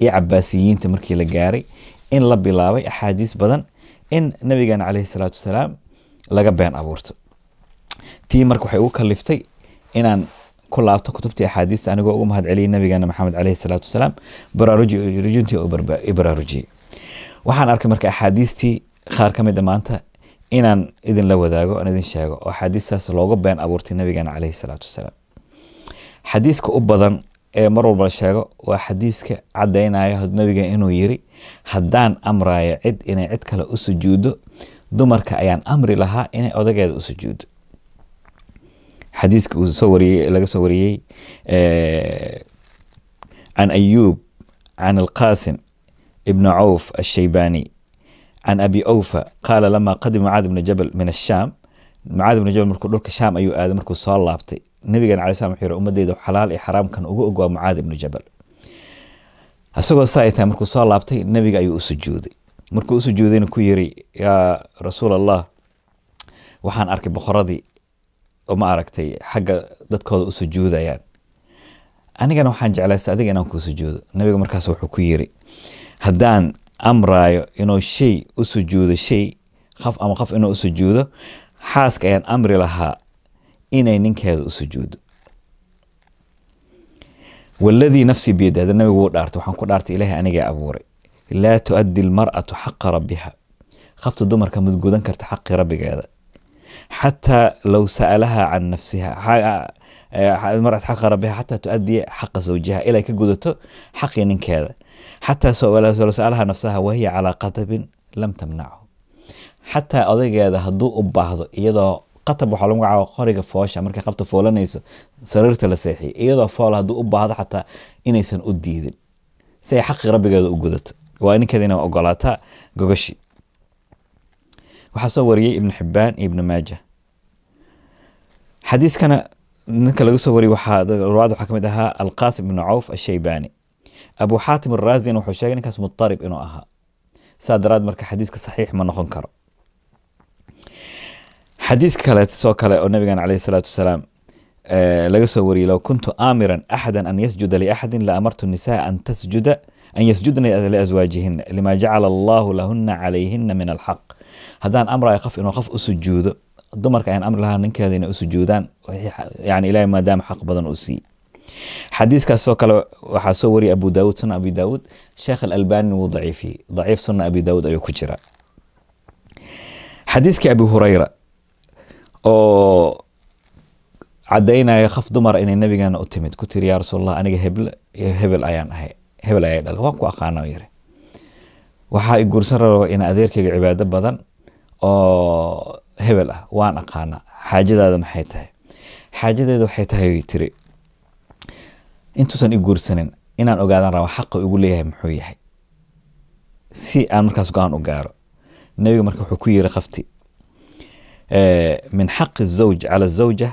iyo cabaasiyiinta markii la gaaray in la bilaabay axaadiis badan in nabigeena caleyhi salaatu wasalaam laga been abuurto tii marka waxay ugu kaliftay inaan ku laabto kutubtii axaadiista anigoo ugu mahad nabigeena maxamed caleyhi salaatu wasalaam baraarujintii oo ibraarujiyey waxaan arkay marka axaadiistii qaar ka mid a ah maanta inaan idinla wadaago aan idin sheego oo axaadiistaas looga been abuurtay nabigeena caleyhi salaatu wasalaam xadiiska u badan ee mar walba la sheego waa xadiiska cadaynaya nabiga inuu yiri haddaan amrayo cid inay cid kale u sujuudo dumarka ayaan amri lahaa inay odageeda u sujuuddo xadiiska uusoo wariyey laga soo wariyey can ayuub can alqaasim بن عوف ashaybani can abi awfa qaala lamaa qadima mucaad bna jabal min ashaam mucaad bna jabal markuu dhulka shaam ayuu aaday markuu soo laabtay nabigan cala slam wuxuu yihi ummadeyda xalaal iyo xaraamkan ugu og waa mucaad ibnu jabal isagoo saa ay tahay markuu soo laabtay nabiga ayuu u markuu u ku yiri yaa rasuul allah waxaan arkay boqoradii oo ma aragtay xagga dadkooda u sujuudayaan anigana waxaan jeclaysa adiga inaan kuu sujuudo nabiga markaas wuxuu ku yiri haddaan amrayo inuu shay u sujuudo shay qof ama qof inuu u sujuudo xaaska ayaan amri lahaa inay ninkeeda u sujuudo waladii nafsi biyadi hadda nabigu wuu dhaartay waxaan ku dhaartay ilaahay anigaa abuuray laa tu-addi xaqa rabbiha qofta dumarka gudan karta xaqii rabbigeeda xataa low sa'alahaa can nafsiha marat xaqa rabbiha xataa tu xaqa zawjiha ilay ka gudato xaqii ninkeeda xataa walaalaha nafsaha wahiya calaa qatabin lam tamnachu xataa odaygeeda haduu u baahdo iyadoo qatab waxaa lagu magacaaba qoriga foosha markay qabta foolanayso sariirta la seexiya iyadoo fool hadduu u baahdo xataa inaysan u diidin si ay xaqi rabbigeeda u gudato waa ninkeeda ogolaataa gogashi waxaa soo wariyey ibnu xibbaan iyo ibnu maaja xadiiskana ninka laga soo wariyey waxaa ruwaad waxaa ka mid ahaa alqaasim ibnu cawf ashaybani abu xaatim araazina wuxuu sheegay ninkaas mutarib inuu ahaa saa daraad marka xadiiska saxiix ma noqon karo xadiis kale soo kale oo nabigan caleyh salaatu wasalaam laga soo wariyey low kuntu aamiran axada an yasjuda liaxadin la amartu nisaa an tasjuda an yasjudna liaswaajihina lima jacala allahu lahuna calayhina min alxaq haddaan amrayo qof inuu qof u sujuudo dumarka ayaan amri lahaa ninkeeda inay u yani ilahay maadaama xaq badan uu siiy xadiiskaasoo kale waxaa soo wariyay abu daawuud suna abi daawuud sheekh alalbani wuu daciifiyey daciif suna abi daawuud ayuu ku jira xadiiskii abi hureyra oo cadaynaya qof dumara inay nabigeena u timid ku tiri yaa rasuulallah aniga hebl hebel ayaan ahay hebel ayaa dhala waan ku aqaana yiri waxaa i raba ina adeerkayga cibaado badan oo hebel ah waan aqaana xaajadaada maxay tahay xaajadeeda waxay tahay tiri intuusan i guursanin inaan ogaadan raba xaqa igu leeyahay muxuu yahay si aan markaas go-aan u gaaro nebiga marka wuxuu ku yiri qafti eh, min xaqi zawj cala zawja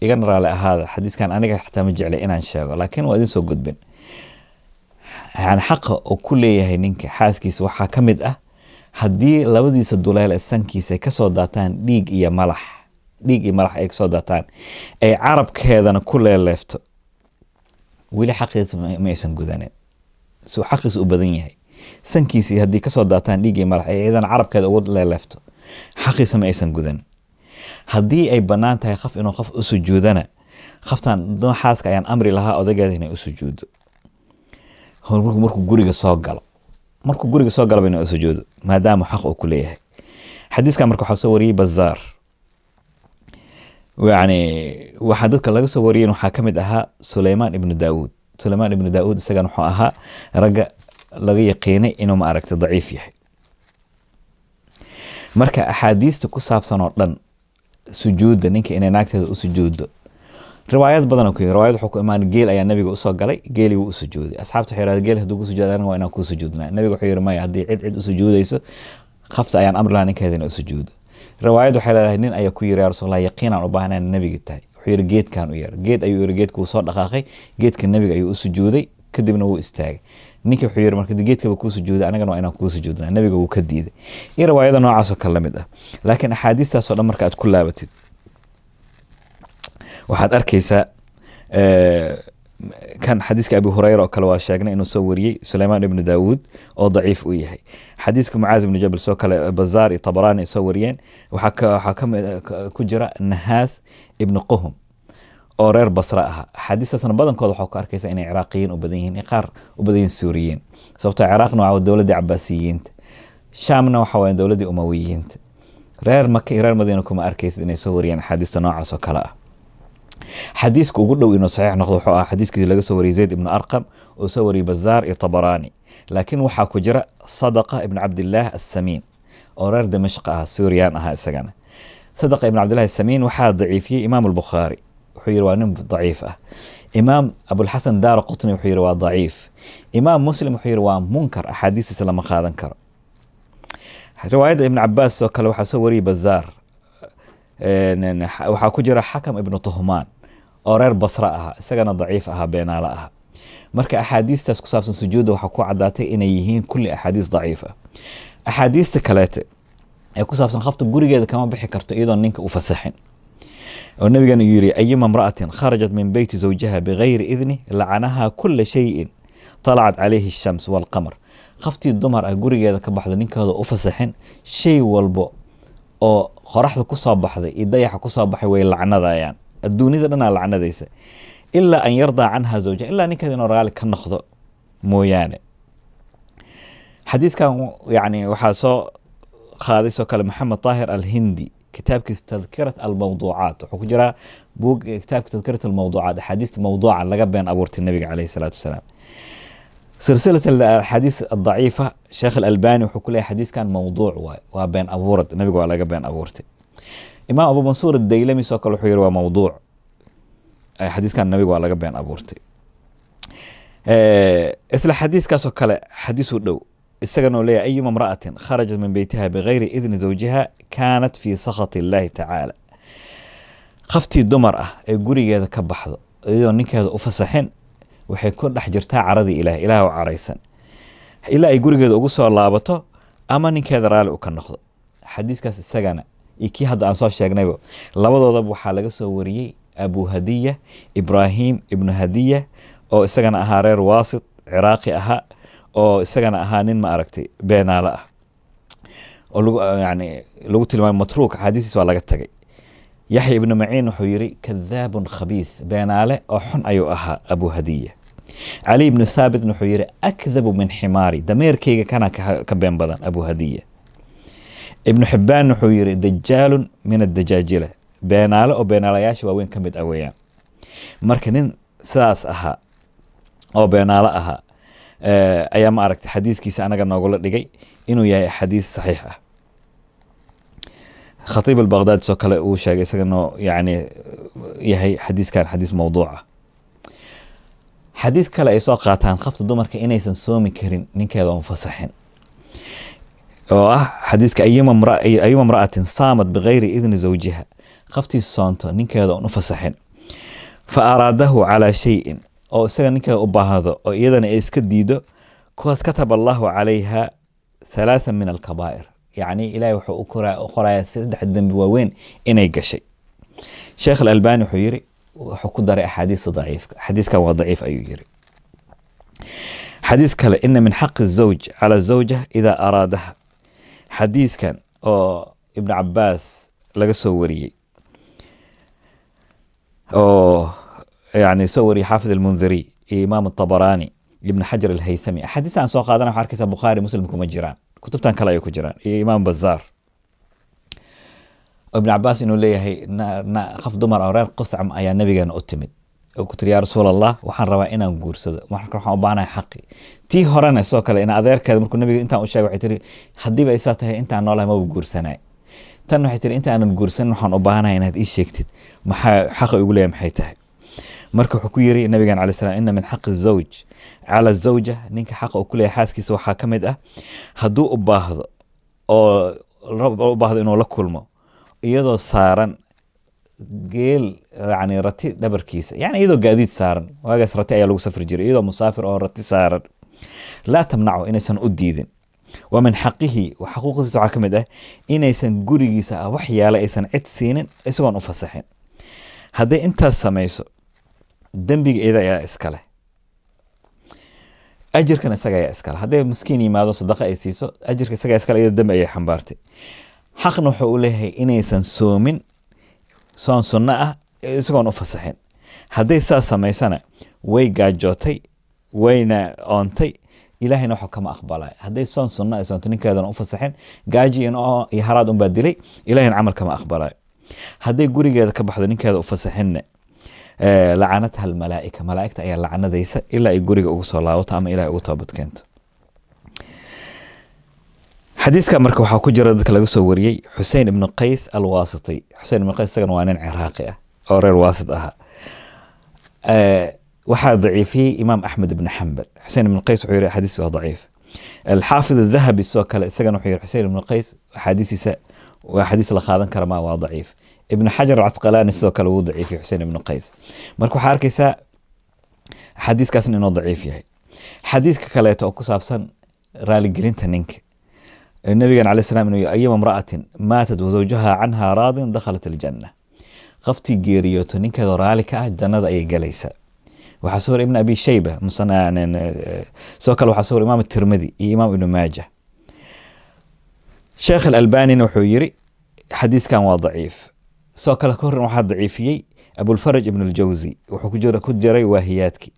igana raali ahaada xadiiskan aniga xataa ma jeclay inaan sheego laakiin waa idin soo gudbin yani xaqa uu ku leeyahay ninka xaaskiisa waxaa ka mid ah haddii labadiisa duleel ee sankiisa ay kasoo daataan dhiig iyo malax dhiig iyo malax ay kasoo daataan ay carabkeedana ku leeleefto weli xaqiisa ma gudanin suu xaqiisa u badan yahay sankiisii haddii kasoo daataan dhiiggii marax ee ciidan carabkeeda ugu leeleefto xaqiisa ma aysan gudanin haddii ay bannaan tahay qof inuu qof u sujuudana qoftan nooxaaska ayaan amri lahaa odaygeeda inay u sujuudo markuu guriga soo galo markuu guriga soo galoba inay u sujuudo maadaama xaq uu ku leeyahay xadiiskan marka waxaa soo wariyey bazaar yani waxaa dadka laga soo wariyen waxaa kamid ahaa suleyman ibnu daauud suleyman ibnu daauud isagan wuxuu ahaa ragga laga yaqiinay inuu maaragta daciif yahay marka axaadiista ku saabsan oo dhan sujuudda ninka inay naagteeda u sujuuddo riwaayad badan ku riwaayad wuxuu ku imaan geel ayaa nabiga usoo galay geeli wuu u asxaabta waxay yidhahdeen geel hadduu ku sujuud aniga waa inaan ku sujuudnaa nabiga wuxuu yidhi maya haddii cid cid u khafta ayaan amri lahaa ninkeeda inay u riwaayad waxay leedahay nin ayaa ku yiri yaa rasuullah yaqiinaan u baahnaa nabiga tahay wuxuu yiri geedkan u yeer geed ayuu yiri geedka wuu soo dhaqaaqay geedka nabiga ayuu u sujuuday kadibna wuu istaagay ninka wuxuu yiri marka geedkaba kuu sujuuday anagana waa inaan kuu sujuudnaa nabiga wuu ka diiday in riwaayada noocaasoo kale la ah laakiin axaadiistaas dhan marka aad ku laabatid waxaad arkaysaa eh, kan xadiiska abi hureyra oo kale waa sheegnay inuu soo wariyey suleymaan ibnu daawuud oo daciif uu yahay xadiiska mucaaz ibnu jabal soo kale bazaar iyo tabarani ay soo wariyeen waxaa ku jira nahaas ibnu qohum oo reer basre aha axaadiistaasna badankooda waxaa ku arkaysa inay ciraaqiyiin u badan yihiin qaar u badan yihiin suuriyiin sababtoo ciraaqna ah waa dowladdii cabaasiyiinta shaamna waxa wayan dowladdii umawiyiinta reer maka iyo reer madiina kuma arkaysid inay soo wariyeen axaadiista noocaas oo kale ah xadiiska ugu dhow inuu saxiix noqdo wuxuu ah xadiiskii laga soo wariyay zayd ibnu arqam oo soo wariyay bazaar iyo tabaraani laakiin waxaa ku jira sadaqa ibn cabdillaah assamiin oo reer dimashq ah suuriyaan ahaa isagana sadaqa ibn cabdillaah assamiin waxaa daciifiyey imaam albukhaari wuxuu yidhi waa nin daciif ah imaam abulxasan daara qutni wuxuu yidhi waa daciif imaam muslim wuxuu yidhi waa munkar axaadiistiisa lama qaadan karo riwaayadda ibn cabaas oo kale waxaa soo wariyay bazaar waxaa ku jira xakam ibnu tuhmaan oo reer basre ahaa isagana daciif ahaa beenaalo ah marka axaadiistaas ku saabsan sujuudda waxaa ku cadaatay inay yihiin kulli axaadiis daciif ah axaadiista kaleete ee ku saabsan khafta gurigeeda kama bixi karto iyadoon ninka u fasaxin oo nabigan yidhi ayuma imra'atin kharajat min beyti zawjaha bikayri idni lacanahaa kula shayin طلcت عليه shams والqمر khaftii dumar ah gurigeeda ka baxdo ninkooda u fasaxin shay walbo oo qoraxda kusoo baxday iyo dayaxa kusoo baxay way lacnadayaan adduunyada dhanaa lacnadaysa ilaa an yardaa canha zawja ilaa ninkeeda inuu ragaali ka noqdo mooyaane xadiiskan yani waxaa soo qaaday soo kale maxamed daahir alhindi kitaabkiisa tadkirat almawduucaat wuxuu ku jiraa bug kitaabka tadkirat almawduucaat axaadiista mawduuca laga been abuurtay nabiga caleyhi salaatu wasalaam silsilaa axaadiis adaciifa sheekh alalbani wuxuu ku leeyahy xadiiskan mawduuc waay waa been abuurad nabiga waa laga been abuurtay imaam abu mansuur adaylami soo kale wuxuu yihi waa mawduuc xadiiskan nabiga waa laga been abuurtay isla xadiiskaasoo kale xadiisuu dhow isagana oo leeyahy ayuma mra'atin kharajat min beytiha bikayri idni zawjiha kaanat fii sakhati illaahi tacaala khaftii dumar ah ee gurigeeda ka baxdo iyadoo ninkeeda u fasaxin waxay ku dhex jirtaa caradii ilaah ilaah u caraysan ilaa ay gurigeeda ugu soo laabato ama ninkeeda raali u ka noqdo xadiiskaas isagana iyo kii hadda aan soo sheegnayba labadoodaba waxaa laga soo wariyey abu hadiya ibraahim ibnu hadiya oo isagana ahaa reer waasit ciraaqi ahaa oo isagana ahaa nin ma aragtay beenaale ah oo lagu tilmaamay matruuk axaadiistiis waa laga tagay yaxya ibnu maciin wuxuu yidhi kadaabun khabiis beenaale oo xun ayuu ahaa abu hadiya cali ibnu thaabitn wuxuu yidhi akdabu min ximaari dameerkayga kana ka been badan abu hadiya ibnu xibbaan wuxuu yidhi dajaalun min adajaajila beenaale oo beenaalayaasha waaweyn ka mid ah weeyaan marka nin sidaas ahaa oo beenaalo ahaa eh, ayaa ma aragtay xadiiskiisa anaga noogula dhigay inuu yahay xadiis saxiix ah khatiib albakhdad soo kale uu sheegay isagana yacni yahay xadiiskan xadiis mawduuca xadiis kale ay soo qaataan khafta dumarka inaysan soomi karin ninkeeda oon fasaxin oo ah xadiiska ayuma mra'atin saamat bikayri idni zawjiha qaftii soonto ninkeeda oon u fasaxin fa araadahu calaa shayin oo isaga ninkeeda u baahdo oo iyadana ay iska diido kad katab allaahu calayha halaathan min alkabaa'ir yani ilahay wuxuu u qorayaa saddex dembi waaweyn inay gashay sheekh alalbani wuxuu yiri wuxuu ku daray axaadiista daciifka xadiiskan waa daciif ayuu yiri xadiis kale ina min xaqi zawj cala zawja idaa araadaha xadiiskan oo ibnu cabaas laga soo wariyey oo yani soo wariyey xaafid almundhiri iyo imaam atabaraani ibnu xajar alhaythami axaadiistan soo qaadana waxa arkaysa bukhaari muslim kuma jiraan kutubtan kale ay ku jiraan iyo imaam bazaar ibn cabaas inuu leeyahay qof dumar a reer quscam ayaa nabigeena u timid ku tiri yaa rasuul allah waxaan rabaa inaan guursado waxaan u xaqi tii horena sidoo kale in adeerkeeda markuu nabiga intaan u sheegay waxay tiri haddiiba isaa tahay intaan noolahay maba guursanay tan waxay tiri inta guursanin waxaan u baahanahay inaad ii sheegtid maxaa xaqa igu leeyahay maxay tahay marka wuxuu ku yiri nabigan cala salam ina min xaqi zawj cala zawja ninka xaqa uu ku xaaskiisa waxaa ka mid ah hadduu u baahdo oo u baahdo inuu la kulmo iyadoo saaran geel yani rati dhabarkiisa yani iyadoo gaadiid saaran waagaas rati ayaa lagu safri jiray iyadoo musaafir oo rati saaran laa tamnacu inaysan u diidin wa xaqihi xaquuqdiisa waxaa ka ah inaysan gurigiisa ah waxyaale aysan cid siinin isagoon u fasaxin hadday intaas samayso dembiga iyada ayaa iskale ajirkan isaga ayaa iskale hadday maskiin yimaado sadaqa ay siiso ajirka isagaa iskale iyada dembi ayay xambaartay xaqna wuxuu u leeyahay inaysan soomin soon sunno ah isagoon u fasaxin hadday saas samaysana way gaajootay wayna oontay ilaahayna waxuu kama aqbalay hadday soon sunno ay ninkeedana u fasaxin gaaji iyo haraad unbaa dilay ilaahayna camal kama aqbalay hadday gurigeeda ka baxdo ninkeeda u fasaxinna Eh, lacanatha almalaaika malaaigta ayaa lacanadaysa ilaa ay guriga ugu soo laabato ama ilaa ugu toobad keento xadiiska marka waxaa ku jira dadka laga soo wariyey xusein ibnu qays alwaasiti xusein ibnu qays isagana waa nin ciraaqi ah oo reer waasit ahaa eh, waxaa daciifiyey imaam axmed ibni xambal xusein ibnu qays wuxuu yiri axaadiis waa daciif alxaafid adahabi sidoo kale isagana wuxuu yiri xusein ibnu qays axaadiisiisa axaadiis la qaadan kara maa waa daciif ibn xajar acasqalaani sidoo kale wuu daciifiy xuseen ibnu qays marka waxaa arkaysaa xadiiskaasna inuu daciif yahay xadiiska kaleeto oo ku saabsan raaligelinta ninka nabigan cala slam inuu ayama imra'atin maatat wasawjaha canhaa raadin dakhalat aljanna qoftii geeriyooto ninkeedoo raali ka ah jannada ayay galaysaa waxaa soo ibn abi shayba sidoo kale waxaa soo imaam tirmidi iyo imaam ibnu maaja sheekh alalbanina wuxuu yiri xadiiskan waa daciif sidoo kale ka horan waxaa daciifiyey abulfaraj ibn ljawsi wuxuu ku jiray waahiyaadkii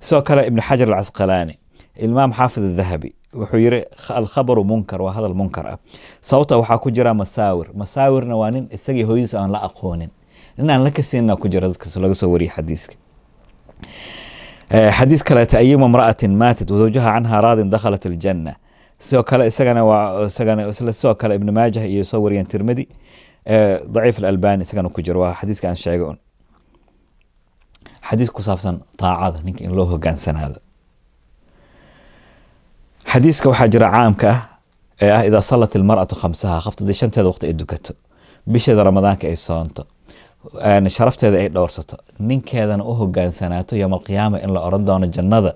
sidoo kale ibn xajar alcasqalaani imaam xaafid adahabi wuxuu yiri alkhabaru munkar waa hadal munkar ah sababta waxaa ku jira masaawir masaawirna waa nin isagii hooyadiis aan la aqoonin nin aan la kaseenna ku jira dadkaas laga soo wariye xadiiska eh, xadiis kale tayimu imra'atin maatat wasawjaha canha raadin dakhalat aljanna sidoo kale isagana waa isagana sidoo kale ibn maajah iyo soo wariyeen tirmidi daciif aalbani isagana ku jiro waa xadiiska aan sheegay un xadiis ku saabsan taacada ninka in loo hogaansanaado xadiiska waxaa jira caamka ah ee ah idaa salat ilmar'atu khamsaha qafta shanteeda waqti ay dukato bisheeda ramadaanka ay soonto sharafteeda ay dhowrsato ninkeedana u hogaansanaato yowm alqiyaama in la oran doono jannada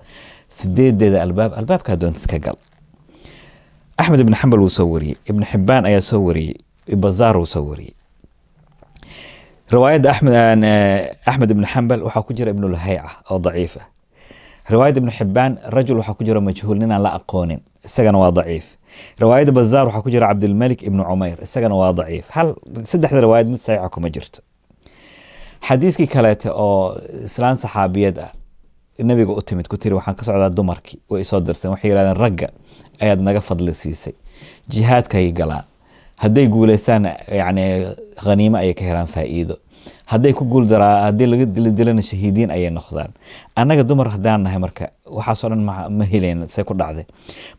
sideedeeda albaab albaabkaa doontad ka gal axmed ibn xambal wuu soo wariyey ibn xibaan ayaa soo wariyey bazaar uu soo wariyey riwaayadda amed axmed ibn xambal waxaa ku jira ibnulhayca oo daciif ah riwaayadda ibnu xibaan rajul waxaa ku jira majhuul ninaan la aqoonin isagana waa daciif riwaayadda bazaar waxaa ku jira cabdilmalik ibnu cumayr isagana waa daciif hal saddexda riwaayad mid saxiixa kuma jirto xadiiskii kaleete oo islaan saxaabiyad ah nabiga u timid ku tiri waxaan ka socdaa dumarkii way isoo dirsan waxay yidhahdeen ragga ayaad naga fadli siisay jihaadkay galaan hadday guuleystaan yani khaniimo ayay ka helaan faa'iido hadday ku guuldaraa haddii laga dilodilana shahiidiin ayay noqdaan annaga dumar haddaan nahay marka waxaasoo dhan ma helayna see ku dhacday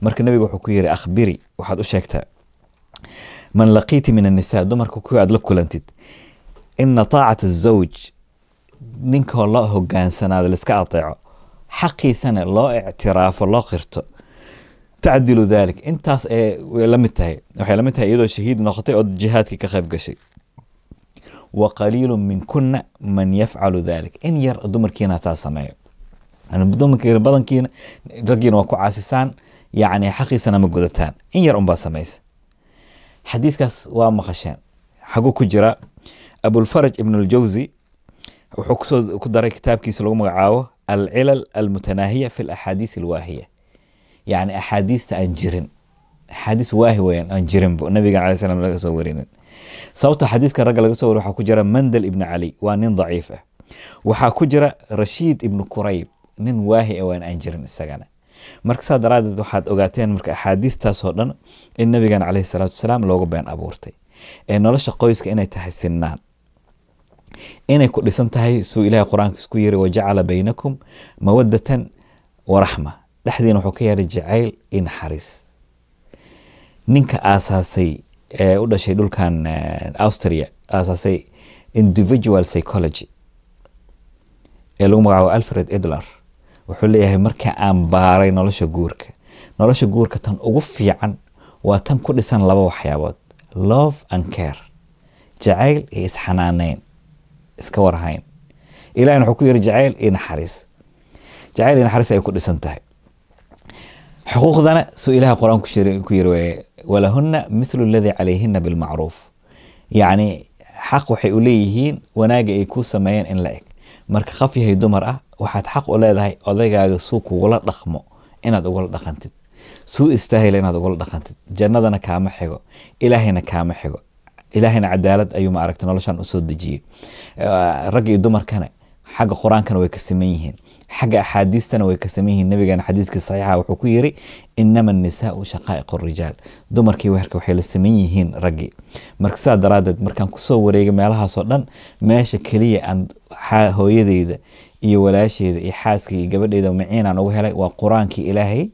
marka nabiga wuxuu ku yiri akhbiri waxaad u sheegtaa man laqiiti min annisaa dumarka kuwi aad la kulantid ina taacata azawj ninkoo loo hogaansanaado laiska adeeco xaqiisana loo ictiraafo loo qirto tacdilu dalik intaas lamid tahay waxay la tahay iyadoo shahiid noqotay oo jihaadkii ka qayb gashay wa qaliilu min man yafcalu dalik in yar dumarkiina taa sameeyo dumarkiina badankiina raggiina waa ku caasisaan yacni xaqiisana ma gudataan in yar unbaa samaysa xadiiskaas waa maqasheen xaguu ku jira abulfaraj ibn aljawzi wuxuu kusoo ku daray kitaabkiisa lagu magacaabo alcilal almutanaahiya fi alaxaadiis alwaahiya yani axaadiista aan jirin axaadiis waahi weyaan aan jirinba nabiga cala slam laga soo warinin sababta xadiiska ragga laga soo wari waxaa ku jira mandel ibni cali waa nin daciif ah waxaa ku jira rashiid ibni kurayb nin waahi ah waan aan jirin isagana marka saa daraadeed waxaad ogaateen marka axaadiistaasoo dhan in nabigan caleyhi salaatu wasalaam loogu been abuurtay ee nolosha qoyska inay tahay sinnaan inay ku dhisan tahay suu ilaahay qur-aanka isku yiri wajacala baynakum mawadatan waraxma dhexdiina wuxuu ka yeedhay jacayl iyo naxariis ninka aasaasay ee u dhashay dhulkan eh, austria aasaasay individual psychology ee lagu magacaabo alfred edler wuxuu leeyahay marka aan baaray nolosha guurka nolosha guurka tan ugu fiican waa tan ku dhisan laba waxyaabood love and care jacayl iyo isxanaaneyn iska warhayn ilahina wuxuu ku yiri jacayl iyo naxariis jacayl iyo naxariis ay ku dhisan tahay xuquuqdana suu ilaha qur-aan ku yiri waye walahuna mithlu aladii calayhina bilmacruuf yacni xaq waxay u leeyihiin wanaaga ay ku sameeyeen in la eg marka qaf yahay dumar ah waxaad xaq u leedahay odaygaaga suu kugula dhaqmo inaad ugula dhaqantid suu istaahila inaad ugula dhaqantid jannadana kaama xigo ilaahayna kaama xigo ilaahayna cadaalad ayuu maaragta noloshan usoo dejiyey rag dumarkana xagga qur-aankana way ka siman yihiin xagga axaadiistana way ka saman yihiin nabigan xadiiskii saxiixa wuxuu ku yiri inama nisaau shaqaa'iqu rijaal dumarkii weherka waxay la saman yihiin raggii marka sidaa daraadeed markaan kusoo wareegay meelahaasoo dhan meesha keliya aan hooyadeyda iyo walaasheeda iyo xaaskii iyo gabadheyda maciinaan ugu helay waa qur-aankii ilaahay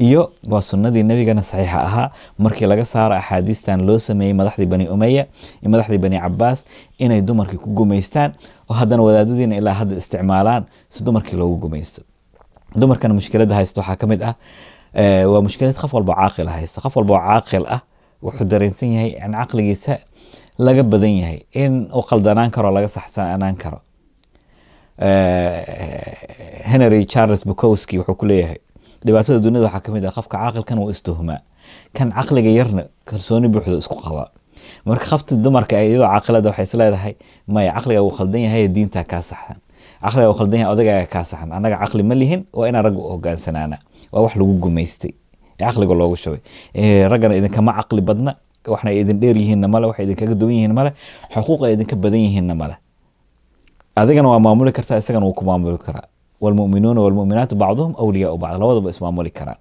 iyo waa sunadii nabigana saxiixa ahaa markii laga saaro axaadiistan loo sameeyey madaxdii bani umeya iyo madaxdii bani cabaas inay dumarkii ku gumaystaan oo haddana wadaadadiina ilaa hadda isticmaalaan si dumarkii loogu gumaysto dumarkana mushkilada haysta waxaa ka ah eh, waa mushkilad qof walbo caaqil haysto qof walbo caaqil ah wuxuu dareensan yahay in caqligiisa laga badan yahay in uu qaldanaan karo laga saxsanaan karo eh, henry charles bukowski wuxuu ku leeyahay dhibaatada dunida waxaa kamid ah qofka caaqilkan wuu istuhmaa kan caqliga yarna kalsooni buuxda isku qaba marka qafta dumarka iyadoo caqilada waxay isleedahay maya caqliga wuu khaldan yahay diintaa kaa saxsan caqliga wuu khaldan yahay odagaaga kaa saxan annaga caqli ma lihin waa inaan ragga u waa wax lagu gumaystay ee caqliga loogu shubay raggana idinkama caqli badna waxna idin dheer yihiinna male waxay idinkaga duwan yihiin male xuquuq idinka badan yihiinna male adigana waa maamuli kartaa isagana wuu ku maamuli karaa walmuminuuna walmuminaatu bacduhum awliyaau bacd labadaba ismaamuli karaan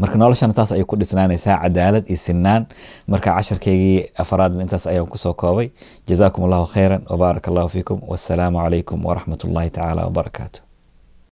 marka noloshana taas ayay ku dhisnaanaysaa cadaalad iyo sinaan marka casharkeygii afaraadna intaas ayaan kusoo koobay jazaakum allahu khayran wbaarak allahu fiikum wasalaamu calaykum waraxmat ullaahi tacaala wabarakaatu